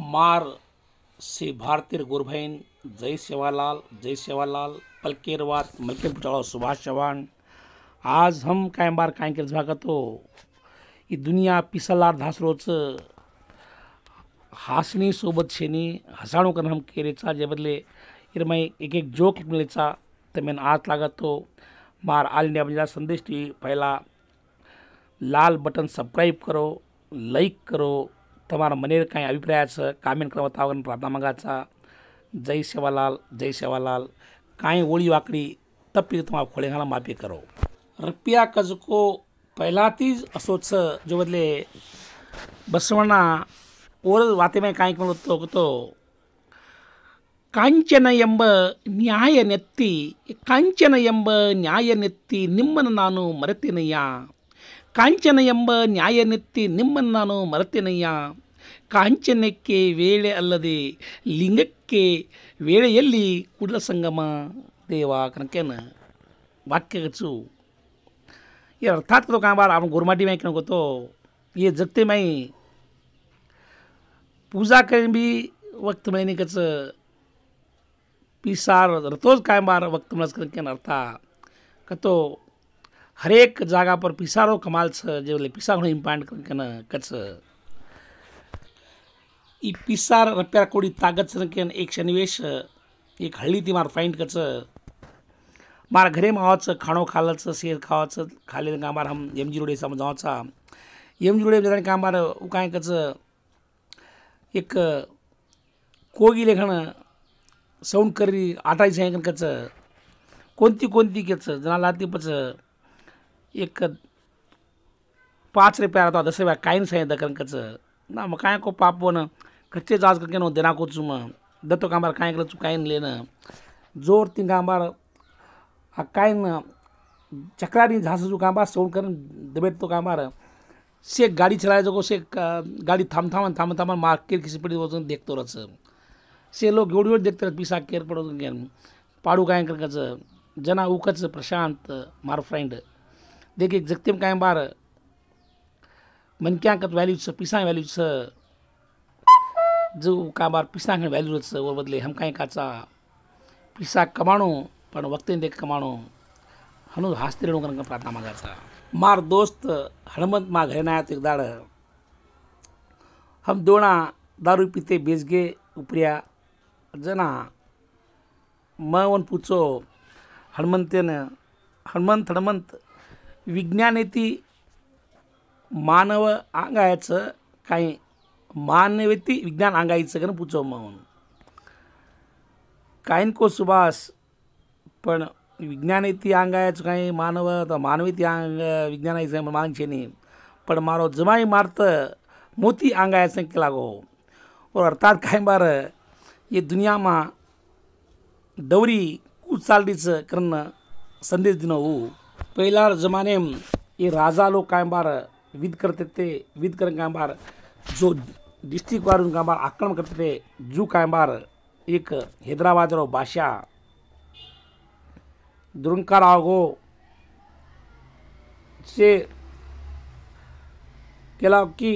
मार से भारतीर गुरभाईन जय सेवालाल जय सेवालाल पलकेरवात मलकेर पुटाळा सुभाष चव्हाण आज हम काय बार काय केलं हो ही दुनिया पिसलार धासरोचं सोबत शेनी हसाणू कन हम केरेचा जे बदले इरमय एक एक जोक मिळेचा तमेन आज लागतो मार आल इंडिया म्हणजे संदेश टी पहिला लाल बटन सबस्क्राईब करो लाईक करो ತುಮಾರ ಮನೆ ಕಾಂ ಅಭಿಪ್ರಾಯ ಕಾಮರ ಮಗ ಜಯ ಸವಾಲ್ಯ ಸವಾಲ್ ಕಾ ಓಡಿ ವಾಕಡಿ ತಪ್ಪು ತುಂಬ ಮಾಫಿ ಕೋ ರಜೋ ಪೆಹಿತ್ದಲೇ ಬಸವಣ್ಣ ಓರ ವಾತೆಮ ಕಾ ಕಾಂಚನ ಎಂಬ ನಾಯಿ ಕಾಂಚನ ಎಂಬ ನಾಯಿ ನಿಮ್ಮನ ನಾನು ಮರತನಯ್ಯ ಕಾಂಚನ ಎಂಬ ನಯನಿತ್ತಿ ನಿಮ್ಮ ನಾನು ಮರತನೈಯಾ ಕಾಂಚನಕ್ಕೆ ವೇಳೆ ಅಲ್ಲದೆ ಲಿಂಗಕ್ಕೆ ವೇಳೆಯಲ್ಲಿ ಕುಟಲ ಸಂಗಮ ದೇವಾ ಕನಕ ವಾಕ್ಯ ಕಚ್ಚು ಏ ಅರ್ಥಾತ್ ಕೋ ಕಾರ್ ಆಮ ಗೋರ್ಮಾಟಿ ಈ ಯ ಮೈ ಪೂಜಾ ವಕ್ತ ಕಿ ವಕ್ತಮ ಪಿಸೋಜ ಕಾಯಿಂ ಬಾರ ವಕ್ತ ಮನಕ ಅರ್ಥ ಕತ್ತೋ ಹರೇಕ ಜಾಗ ಪಿಸಾರೋ ಕಮಾಲ್ಸ ಪಿಸ್ಟ್ ಕಣಕ್ಕೆ ಈ ಪಿಸಾರ್ कोडी ಕೊಡಿ ತಾಗತ್ केन एक शनिवेश एक हल्ली ती मार फाईंड कच मार घरे मावाचं खाणो खालाच शेर खावाच खाले कामार हम एमजी रोडे यम जी रोडे जाणे कामार काय कच एक कोगी लेखन सौंड करी आटायचं आहे कच कोणती कोणती जना जनाला पच एक पाच रुपया आता दस रुपया काहीन सांगितलं दकन कच ना मग काय को पापवणं कच्चे जाज का केनो देना को चुम दत्तो कांबार काय केलं चुकायन लेन जोर ती कांबार कायन चक्रारी जो कांबार सोड करून दबेत तो कांबार से गाडी चलायचं जको से गाडी थाम थाम थाम थांबन मार केर किसी पडी वचून देखतो रच से लोक एवढी वेळ देखतो पिसा केर पडत पाडू काय करकाचं जना उकच प्रशांत मार फ्रेंड देखीक जगतेम काय बार मनक्यांकत वैल्यू छ पिसां वैल्यू छ जो काबार पिसा खण वैल्यूस वो बदले हम काई काचा पिसा कमाणो पण वक्त देख कमाणो हनु हास्ते रहणो करण प्रार्थना मांगा मार दोस्त हनुमंत मा घरे ना तो एक दाड़ हम दोणा दारू पीते बेजगे उपरिया जना मैं उन पूछो ने हनुमंत हनुमंत विज्ञान मानव आंगायचं काही मानवे विज्ञान अंगाईचं पुचव म्हणून काही को सुभाष पण विज्ञाने अंगायचं काही मानव मानवी अंग विज्ञाना मागचे नाही पण मारो जमाई मारत मोती केला अंगायचं गो और अर्थात काय बार हे मा दौरी उचालडीच करणं संदेश दिन हो जमाने राजा लोक काय बार विध करते ते विध बार जो डिस्ट्रिक्ट वार उनका बार आक्रमण करते थे जू का बार एक हैदराबाद रो भाषा ದುರಂಕಾರಾಗೋ से ಕೆಲವಕ್ಕೆ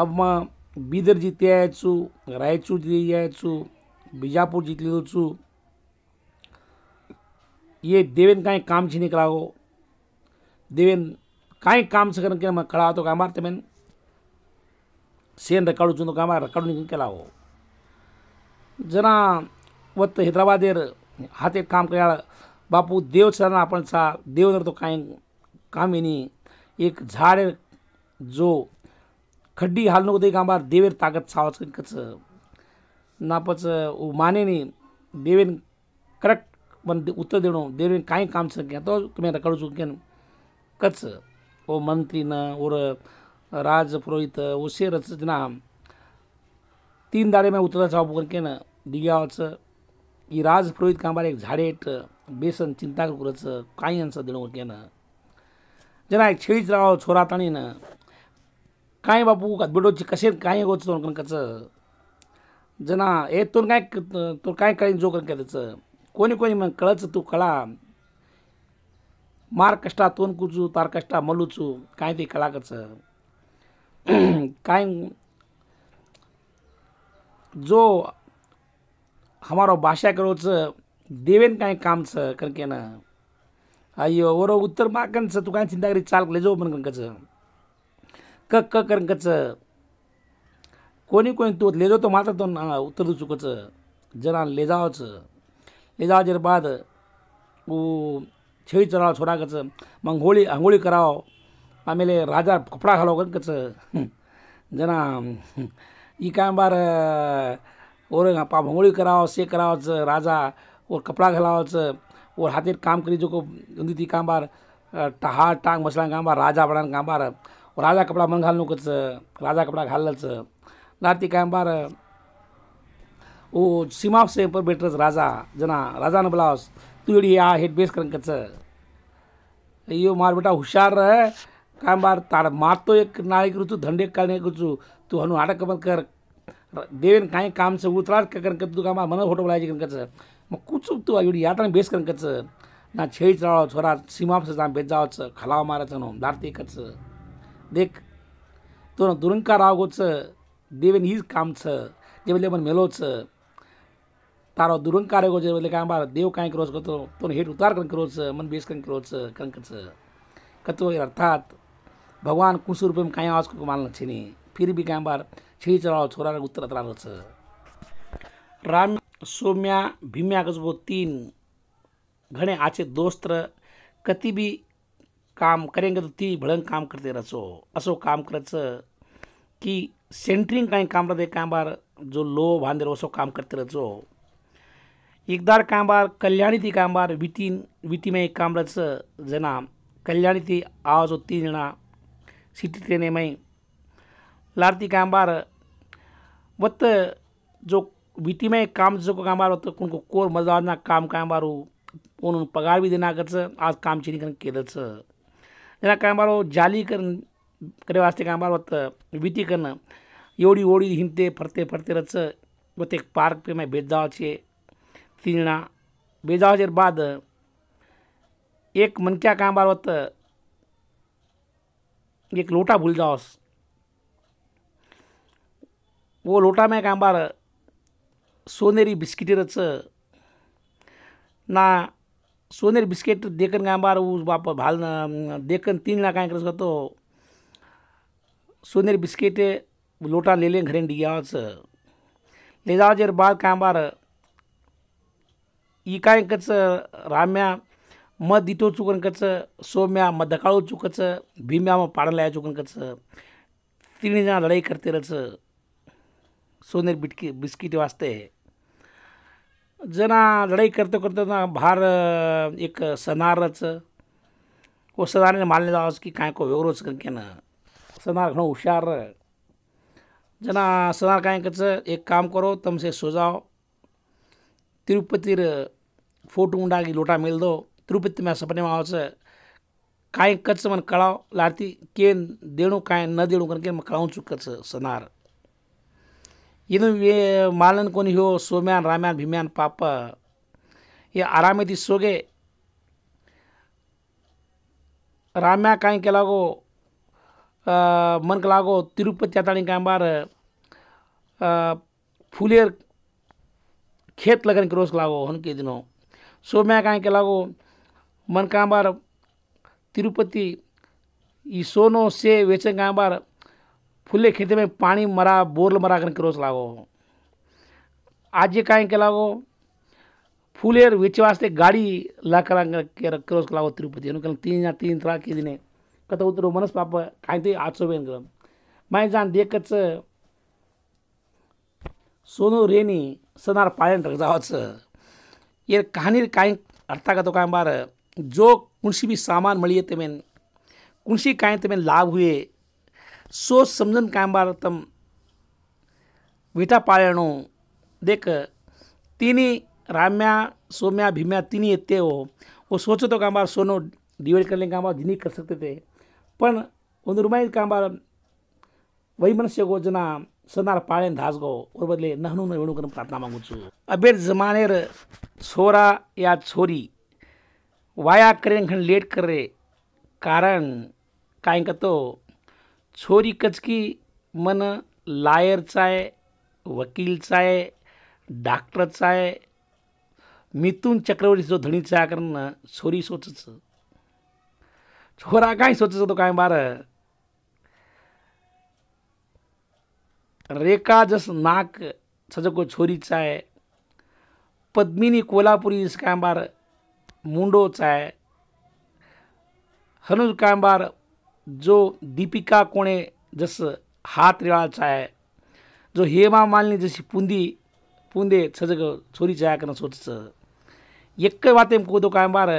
अब માં બીદર જીતી આવ્યા છું રાયચુર જીતી આવ્યા છું બીજાપુર જીતી લીધું છું ये देवेन કાંઈ કામ છે નીકળાવો દેવેન કાંઈ કામ છે કારણ કે ખડા હતો કાંઈ મારતે મેં सेन रकाडू कामाडून घेऊन केला हो जना वैद्राबादेर हात एक काम करा बापू देव आपण आपणचा देव जर तो काही काम झाड जो खड्डी हालणू दे कामार देवेर ताकद चावाच कच नापच माने देवेन करेक्ट म्हण उत्तर देणं देवेन काही काम सांगे तो तुम्ही रकाडू केन कच ओ मंत्री ना ओर राजपुरोहित रचना तीन दाडे में उतराचा न केनं दिगावाचं की राजपुरोहित बारे एक झाडेट बेसन चिंता करचं कायंचं देणं न जना एक छेळीच राव छोरा ना काय बापू बिडोची कसे काय गोच जना ए तोर काय तो काय काय जो करून त्याचं कोणी कोणी मग कळचं तू कळा मार कष्टा तोंड कुचू तार कष्टा मलूचू काय ते कच काय जो हमारो भाषा करोच देवेन काय कामच की ना अयो ओरो उत्तर माकनच तू काय चिंता करी चाल जो पण कनकच क क कनकच कोणी कोणी तू लेजो तो मात्र तो उत्तर दू चुकच जना लेजावच लेजावचे बाद तू छेळी चढाव छोडाकच मग होळी आंघोळी करावं ಆಮೇಲೆ ರಾಜ ಕೊಪ್ಪಳ ಹಲೋಗಂಕಚ ಜನ ಈ ಕಾಂಬಾರ और पाप हंगोड़ी कराओ से कराओच राजा और कपड़ा खिलाओच और हाथे काम करी जो को उन्दी थी काम बार टहा टांग मसला काम राजा बड़ा काम बार और राजा कपड़ा मन घाल कच राजा कपड़ा घाल राती काम बार वो सीमा से पर बैठ राजा जना राजा ने बुलाओस तू आ हेड बेस कर यो मार बेटा हुशार रह ताड मारतो एक మాతో ఎక్క धंडे काढणे నాయకురుచు तू हनु आडक कर देवेन काय कामचं उतरात का करन तू का मन होटो बोलायचे करन मग कुचूप तू एवढी यात्रा बेस करण कचं ना छेळी चढावा छोरा सीमापचं जा बेत जावाचं खलावा मारायचं नो दारते कचं देख तो ना दुरंका रावगोचं देवेन हीच कामचं जेवले मन मेलोचं तारा दुरंकार रेगो जेवले काय बार देव काय करोच करतो तो हेट उतार करन करोचं मन बेस करण करोचं करण कचं कतो अर्थात भगवान कुछ रूप में काई आवाज़ को मालना छिनी फिर भी कई बार छेड़ी चढ़ाओ छोरा उत्तर अतरा राम सोम्या भीम्या गजबो तीन घणे आचे दोस्त कती बी काम करेंगे तो ती भळंग काम करते रसो असो काम करायचं की सेंट्रिंग काही काम राहते काय बार जो लो भांदेर असो काम करते रचो एकदार काय बार कल्याणी ती काम बार में एक काम रच जना कल्याणी ती आवाज तीन जणा सिटी சித்தித்தே நேமை लारती कामबार वत जो बीती में काम जो कामबार वत को कोर मजा ना काम कामबारो कोण पगार भी देना करस आज काम चिनी करून केलंच जना कामबारो हो, जाली करण करे वास्ते कामबार वत बीती करणं एवढी ओडी हिंते फरते फरते रच व ते पार्क पे मैं बेजावचे तिरणा बेजावचे बाद एक मनक्या कामबार वत एक लोटा भूल जाओस वो लोटा में बार सोनेरी बिस्किट रच ना सोनेरी बिस्किट देखन बार उस बाप भाल देखन तीन ना काय करस तो सोनेरी बिस्किट लोटा ले लें घरें डियाच ले जाओ जर बाद कांबार ई काय कच राम्या दितो चुकन कच सोम्या म दकाळो चुकचं भीम्या म पाडलाया कच तिने जण लढाई करते रच सोनेर बिटकी बिस्किट वाचते जना लढाई करतो ना भार एक सनारचं व हो, सनारने मानले जावंच की काय को वेगळोच कंक्यानं सनार घण हुशार जना सनार काय कचं एक काम करो तमसे सोजाव तिरुपतीर फोटो की लोटा मिल दो तिरुपतिमा सपनेमा आउँछ काहीँ कचमन कडाउ लार्थी के देणु काहीँ नदेणु कन के म कडाउँछु कच सनार यदि ये मालन कोनी हो सोम्यान राम्यान भीम्यान पाप ये दी सोगे राम्या काहीँ केलागो मन लागो तिरुपति याताणी कायम बार फुलेर खेत लगन क्रोस लागो हन के दिनों सो मैं के लागो मन का बार तिरुपति ई सोनो से बार फुले खेते में पानी मरा बोरल मरा कर रोज लागो आज काय के लागो फुलेर वेचे वास्ते गाडी ला कर रोज लागो तिरुपति तीन तीन तरह की दिने कत उतरो मनस पाप काय ते आचो बेन ग्राम माय जान देखच सोनो रेनी सनार पाळ्यान जावच ये कहानी काय अर्था का तो हो काय बार जो कुणसी भी सामान मिलिए तेमेन कुणसी काएँ तेमेन लाभ हुए सोच समझन काम बार तम वीटा पायणो देख तीनी राम्या सोम्या भीम्या तीनी इतने हो वो सोचो तो काम बार सोनो डिवाइड करने काम बार जिन्हें कर सकते थे पर उन रुमाई काम बार वही मनुष्य को जना सनार पाड़े धास गो और बदले नहनु न वेणु कर प्रार्थना मांगू छू अबेर जमानेर छोरा या छोरी वाया करेन घन लेट करे कारण काय कतो छोरी कचकी मन लायरचा आहे वकीलचा आहे डॉक्टरचा आहे मिथून चक्रवर्ती जो धणीचा कारण छोरी सोचच छोरा काय सोचत तो काय बार रेखा जस नाक सजको छोरीचा आहे पद्मिनी कोल्हापुरी जस काय बार मुंडो आहे हनुज कांबार जो दीपिका कोणे जस हात रिळाचा आहे जो हेमा मालिनी जशी पुंदी पुंदे सजग छोरीच्या सोच सोचचं एक वातेम कोदो कांबार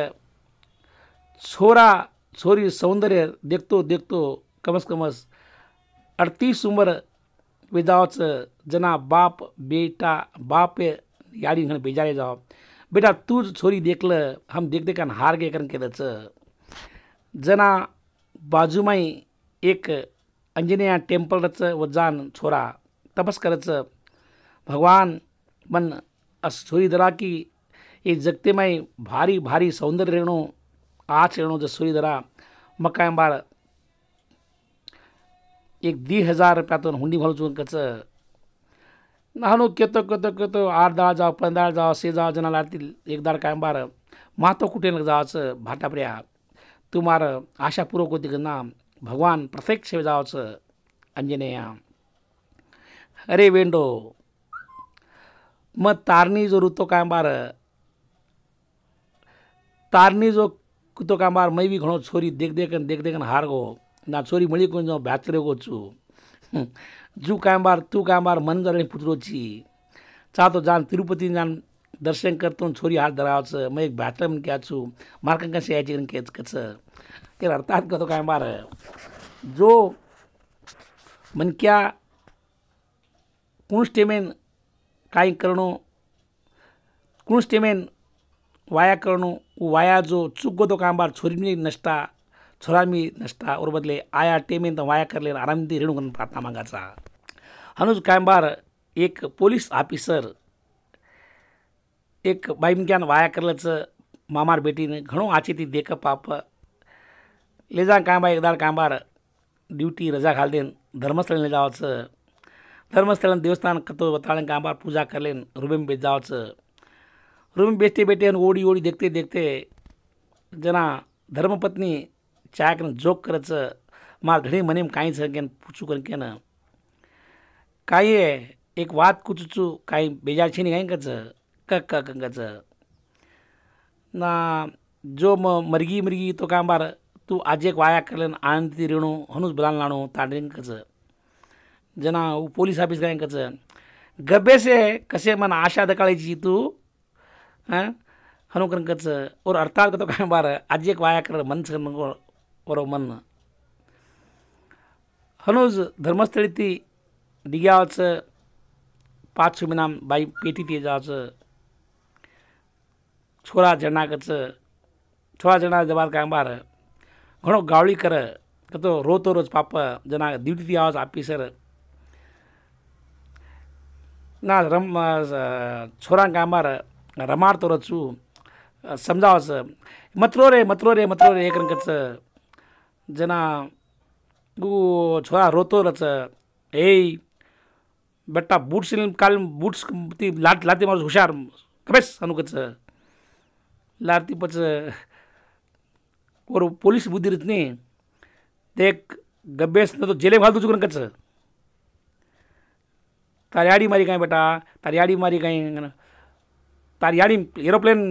छोरा छोरी सौंदर्य देखतो देखतो कमस कमस अडतीस उमर वेजावचं जना बाप बेटा बाप यारी घेऊन बेजारे जाओ बेटा तू छोरी देखल हम देख देखन हार गे करण केलंच जना बाजूमाई एक अंजनेया व जान छोरा तपस करच भगवान मन अस छोरी दरा की एक जगते माई भारी भारी सौंदर्य रेणो आच रेणो जस छोरी दरा मकाय बार एक दी हजार रुपयातून हुंडी घालून कच ನಾನು ಕೆತ್ತ ಕೆತ್ತ ಕೆತ್ತ आठ दाळ जाव पंधरा जाव शेजाव जना लाडतील एक दाळ काय बार मातो कुठे न जावाचं भाटाप्र्या तुमार आशापूर्वक होती की नाम भगवान प्रत्यक्ष जावचं अंजनेया अरे वेंडो मग तारणी जो रुतो काय बार तारणी जो कुतो काय बार मै बी घणो छोरी देख देखन देख देखन हार गो ना छोरी मळी कोण जाऊ भ्याचरे गोचू जू बार तू बार मन आणि पुत्रोची तो जान तिरुपती जान दर्शन करतो छोरी हात धरावच मग एक भाटलं म्हणून घ्यायचू मार्कन कसं यायची म्हणून घ्यायचं कसं ते अर्थात करतो जो मनक्या कुणस्टेमेन काही करणं कुणस्टेमेन वाया करणं वाया जो चुक काय बार छोरी नष्टा छोरा मी नष्टा और बदले आया टेमेन तर वाया करले आराम ते रेणू करून प्रार्थना मागायचा हनुज कायंबार एक पोलीस ऑफिसर एक बाईमग्यान वाया वया मामार ममाा रे बेटीने आचेती देख पाप लेजा काम बार एकदार काम ड्युटी रजा घालदेन धर्मस्थळ ने जावचं धर्मस्थळ देवस्थान कतो बन कायंबार पूजा करलेन रुबीम बेज जावचं रुबेम बेचते बेटे ओडी ओडी देखते देखते जना धर्मपत्नी जोक चोक करत मार घरी मनम काही झालं आहे एक वाद कुचुचू काही बेजारशीनी क क कंकच ना जो म मरगी मरगी तो काम तू आज एक वाया करले आनंदी ती रिणू हनूच बुलान लाणू जना जना पोलीस ऑफिस गब्बे से कसे मन आशा दकाळायची तू आं कच कंकच और अर्थात तो आजी एक वाया कर मनस वरो मन हनुज धर्मस्थळी ती দিঘাছে पाच सुमिनाम बाई पेटी जान्छ छोरा जणाको छोरा जणा जबार काम बार घणो गावळी कर कतो रोतो रोज पाप जना ड्यूटी ती आवाज ऑफिसर ना रम छोरा काम बार रमार तो रचू समजावस मतरो रे मतरो रे मतरो रे एक जना गु छोरा रोतो रच ए बेटा बूट्स काल बूट्स ती लाट लाती माझं हुशार कबेस सानुकच लारती पच और पोलीस बुद्धी नाही ते एक गब्बेस न तो जेले घालतो चुकून कच तारी आडी मारी काय बेटा तारी आडी मारी काय तारी एरोप्लेन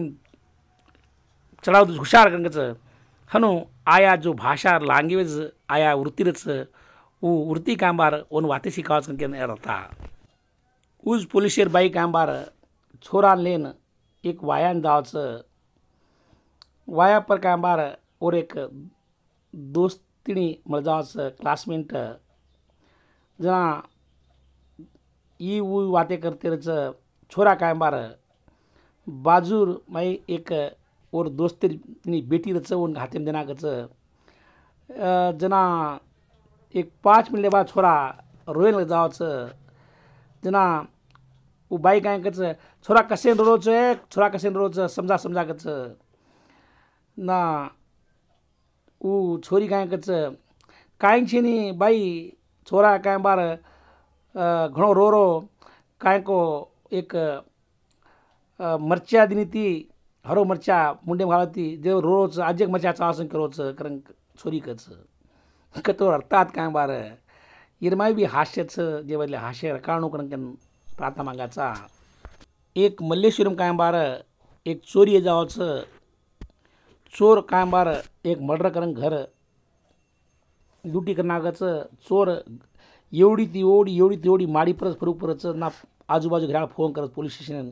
चढाव हुशार कच हनु आया जो भाषा लँग्वेज आया वृत्तीरच ऊ वृत्ती बार ओन वाते शिकावच रता उज पोलिशेर बाई कांबार छोरान लेन एक वायान दावच वाया पर कांबार और एक दोस्तिणी मळजावचं क्लासमेट जना ई उ वाते च छोरा कांबार बाजूर माई एक और दोस्तीनी बेटी रच उन देना देणागचं जना एक पाच मिनटे बाद छोरा रोयन जावचं जना बाई काय कच छोरा कसेन एक छोरा कसेन रोज समजा समजा करचं ना ऊ छोरी काय कच काय नी बाई छोरा काय बार घणो रोरो रो काय को एक मर्चा दिनी ती हरो मरच्या मुंडे घालती देव रोच आजेक मरच्या चासन करोच कारण छोरी कच कतो अर्थात काय बार इरमाय बी हास्यच जे बदले हास्य रकाणू करण मागायचा एक मल्लेश्वरम कायमबार एक चोरी जावाचं चोर कायमबार एक मर्डर करण घर ड्युटी करणागाचं चोर एवढी ती ओढी एवढी ती ओढी माडी परत फरू परत ना आजूबाजू घरा फोन करत police station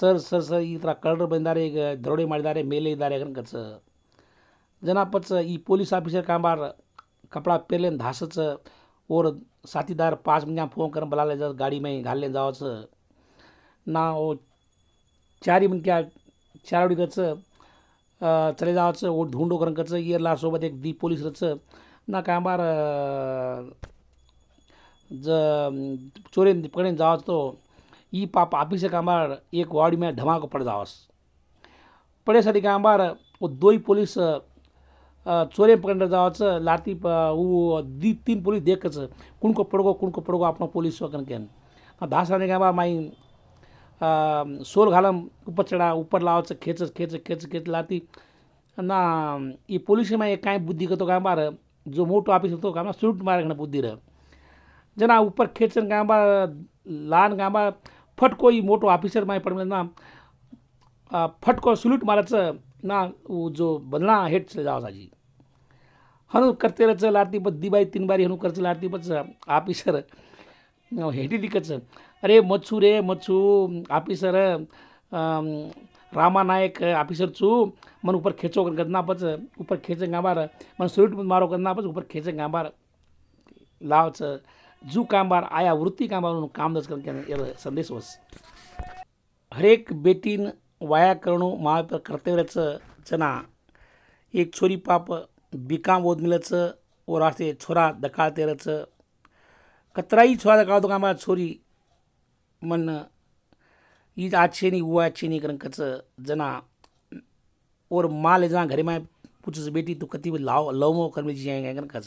sir sir sir इतरा ಥರ बंदारे दरोडे ಈಗ मेले मेले ಮೇಲೆ ಇದ್ದಾರೆ ಕನಕಚ್ಚ ಜನಪಚ್ಚ इ पोलीस ऑफिसर ಕಾಂಬಾರ್ कपडा ಪೆರ್ಲೇನ್ धासच ओर साथीदार पाच मिनट म्हणजे फ़ोन करून बोलायला जा गाड़ी मी घाल ले ना ओ चारी मिनट क्या चारोडी गच चले जावच वो धुंडो करून कच इयरला सोबत एक दी पोलीस रच ना काय बार ज चोरे पकड़े जावच तो ई पाप ऑफिस का एक वाडी में धमाको पड़ जावस पडेसाठी काय का बार वो पोलीस पोलीस चोरे पकड़ने जावाच लाती दी तीन पोलीस देखच कुणको पडगो कुणको पडगो अपना पोलीस वकन केन दहा का गावा माई सोल घालम उपर चढा उपर लावाचं खेच खेच खेच खेच लाती ना ई पोलीस माई काय बुद्धी तो काम बार जो मोठो ऑफिस होतो काम सुट मार बुद्धि रह जना ऊपर खेचन का बार लान काय फट फटको ई मोटो ऑफिसर माय पडलं फटको सुलूट मारा ना जो बदला हेट जावासाजी साजी हनु करते रच लाडती बद दी बाई तीन बारी हनु करच लाडती बच आपिसर हेटी दिकच अरे मच्छू रे मच्छू आपिसर रामा नायक आपिसर चू मन ऊपर खेचो गदना पच ऊपर खेचे गांबार मन सुरट मारो गदना पच ऊपर खेचे गांबार लावच जू कांबार आया वृत्ती कांबार काम दस कर संदेश होस हरेक बेटीन वाया करणं माळ कर्तव्याचं जना एक छोरी पाप बिकाम ओद मिलाचं व रास्ते छोरा दकाळ तेरचं कतराई छोरा दकाळ तो कामा छोरी म्हणणं ईज आच्छेनी उवा आच्छेनी करंकचं जना ओर माल ले घरी घरे में बेटी तू कती लाव लवमो करमेची में जियाएंगे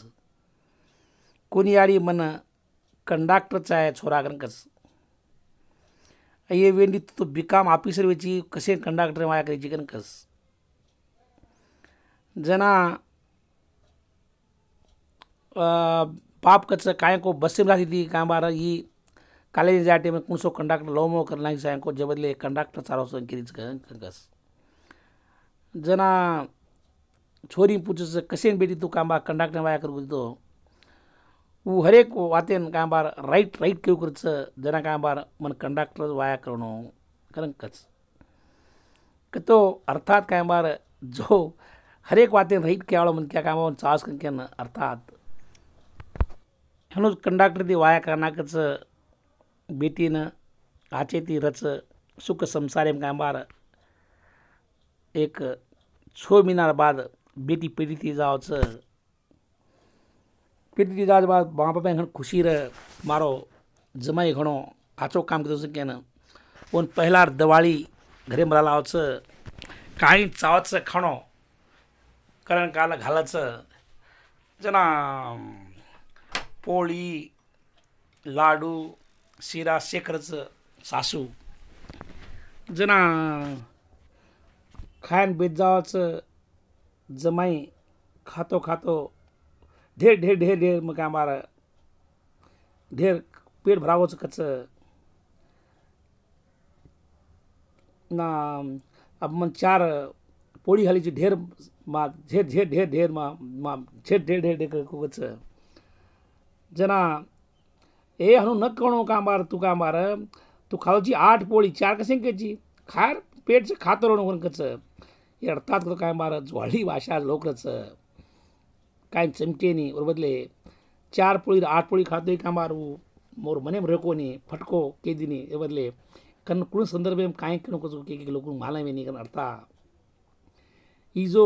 कोणी आडी म्हणणं मन कंडक्टर छोरा करंकचं ये वेंडी तो बिकाम ऑफिसर वेची कसे कंडक्टर माया करायची कन कस जना पाप कच काय को बस में लाती थी काम बार ये कॉलेज जाटे में कुंसो कंडक्टर लोमो करना की साय को जबदले कंडक्टर सारो संकिरिज कस जना छोरी पूछस कसे बेटी तू काम बा कंडक्टर माया करूँ तो ऊ हरेक वातेन काय बार राईट राईट केना काय बार मन कंडक्टर वाया करण तो अर्थात काय बार झो हरेक वान राईट केवळ म्हणून त्या काय बन केन अर्थात म्हणून कंडक्टर ती वाया कच बेटीनं आचे ती रच सुख संसारे काही एक छो मिनार बाद बेटी ती जावचं दीदा आज माँ बापा खण खुशी रे मारो जमाई घणो आचो काम करतो केनं पण पहिला दिवाळी घरी मला लावायचं काही चावायचं खाणं करण काला घालायचं जना पोळी लाडू शिरा शेखरचं सासू जना खायन बेत जावाचं जमाई खातो खातो ढेर ढेर ढेर ढेर मग मारा ढेर पेट भरावच कच ना मग चार पोळी घालायची ढेर मा झेर झेर ढेर ढेर मा झेर ढेर ढेर ढेर कच जना ए हनु न कणो मार तू मार तू खाऊची आठ पोळी चार कसे केची खार पेटचं खातर कच एडतात काय मार झोळी भाषा लोकच કાંઈ ચમકે નહીં ઓર બદલે ચાર પોળી આઠ પોળી ખાતો કામ મારવું મોર મને રેકો નહીં ફટકો કેદી નહીં એ બદલે કન કુણ સંદર્ભે એમ કાંઈ કણ કહું કે લોકો માલાવે નહીં કન અડતા એ જો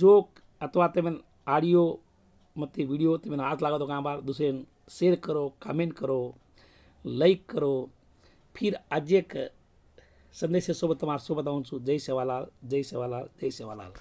જોક અથવા તમે આડિયો મતે વિડીયો તમે હાથ લાગો તો કાં બાર दूसरे शेयर करो कमेंट करो लाइक करो फिर आज एक संदेश सोबत તમારા સોબત આવું છું જય સેવાલાલ જય સેવાલાલ જય સેવાલાલ